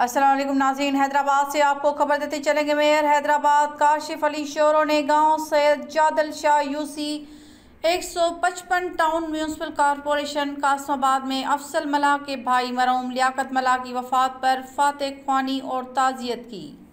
असलम नाजीन हैदराबाद से आपको खबर देते चलेंगे मेयर हैदराबाद काशिफ अली शोरों ने गांव सैद जादल शाह UC 155 town municipal corporation Qasimabad में अफसल मला के भाई मरूम लियाकत मला की वफात पर फातह खानी और ताज़ियत की